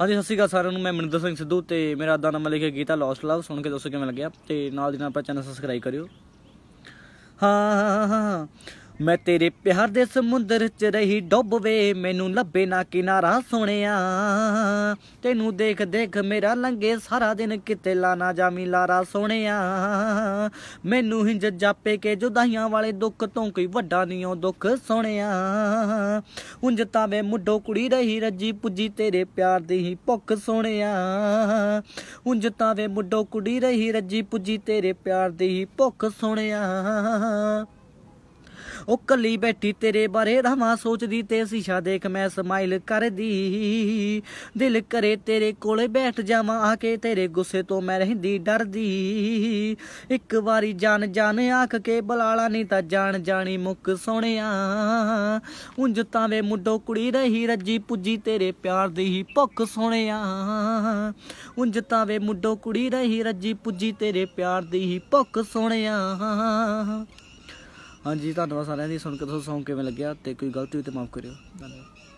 ਹਾਂਜੀ ਸਤਿ ਸ਼੍ਰੀ ਅਕਾਲ ਸਾਰਿਆਂ ਨੂੰ ਮੈਂ ਮਨਿੰਦਰ ਸਿੰਘ ਸਿੱਧੂ ਤੇ ਮੇਰਾ ਦਾ ਨਾਮ ਲਿਖਿਆ ਗੀਤਾ ਲੌਸਟ ਲਵ ਸੁਣ ਕੇ ਦੱਸੋ ਕਿਵੇਂ ਲੱਗਿਆ ਤੇ ਨਾਲ ਦੀ ਨਾਲ ਆਪਣਾ ਚੈਨਲ ਸਬਸਕ੍ਰਾਈਬ ਕਰਿਓ ਹਾਂ ਹਾਂ ਹਾਂ ਮੈਂ ਤੇਰੇ ਪਿਆਰ ਦੇ ਸਮੁੰਦਰ 'ਚ ਰਹੀ ਡੁੱਬਵੇ ਮੈਨੂੰ ਲੱਭੇ ਨਾ ਕਿਨਾਰਾ ਸੋਹਣਿਆ ਤੈਨੂੰ ਦੇਖ ਦੇਖ ਮੇਰਾ ਲੰਗੇ ਸਾਰਾ ਦਿਨ ਕਿਤੇ ਲਾਣਾ ਜਾਮੀ ਲਾਰਾ ਸੋਹਣਿਆ ਮੈਨੂੰ ਹਿੰਜ ਜਾਪੇ ਕੇ ਜੁਦਾਈਆਂ ਵਾਲੇ ਦੁੱਖ ਤੋਂ ਕੋਈ ਵੱਡਾ ਨਹੀਂ ਉਹ ਦੁੱਖ ਸੋਹਣਿਆ ਉੰਜ ਤਾਂ ਵੇ ਮੁੱਢੋ ਕੁੜੀ ਰਹੀ ਰੱਜੀ ਪੁੱਜੀ ਤੇਰੇ ਪਿਆਰ ਦੀ ਹੀ ਭੁੱਖ ਸੋਹਣਿਆ ਉੰਜ ਤਾਂ ਵੇ ਮੁੱਢੋ ਕੁੜੀ ਰਹੀ ਰੱਜੀ ਪੁੱਜੀ ਤੇਰੇ ਪਿਆਰ ਦੀ ਹੀ ਭੁੱਖ ਸੋਹਣਿਆ ਉਹ ਕੱਲੀ ਬੈਠੀ ਤੇਰੇ ਬਾਰੇ ਰਹਾ ਸੋਚਦੀ ਤੇ ਸ਼ੀਸ਼ਾ ਦੇਖ ਮੈਂ ਸਮਾਈਲ ਕਰਦੀ ਦਿਲ ਕਰੇ ਤੇਰੇ ਕੋਲੇ ਬੈਠ ਜਾਵਾਂ ਆ ਕੇ ਤੇਰੇ ਗੁੱਸੇ ਤੋਂ ਮੈਂ ਰਹਿੰਦੀ ਡਰਦੀ ਇੱਕ ਵਾਰੀ ਜਾਨ ਜਾਨ ਆਖ ਕੇ ਬਲਾਲਾ ਨਹੀਂ ਤਾਂ ਜਾਣ ਜਾਣੀ ਮੁੱਕ ਸੋਹਣਿਆ ਉਂਝ ਤਾਂ ਵੇ ਮੁੰਡੋ ਕੁੜੀ ਰਹੀ ਰੱਜੀ ਪੁੱਜੀ ਤੇਰੇ ਪਿਆਰ ਦੀ ਹੀ ਭੁੱਖ ਸੋਹਣਿਆ ਉਂਝ ਤਾਂ ਵੇ ਮੁੰਡੋ ਕੁੜੀ ਰਹੀ ਰੱਜੀ ਪੁੱਜੀ ਤੇਰੇ ਪਿਆਰ ਦੀ ਹੀ ਭੁੱਖ ਸੋਹਣਿਆ ਹਾਂਜੀ ਧੰਨਵਾਦ ਸਾਰਿਆਂ ਦੀ ਸੁਣ ਕੇ ਤੁਹਾਨੂੰ ਸੌਂਕ ਕਿਵੇਂ ਲੱਗਿਆ ਤੇ ਕੋਈ ਗਲਤੀ ਹੋਈ ਤੇ ਮਾਫ ਕਰਿਓ ਧੰਨਵਾਦ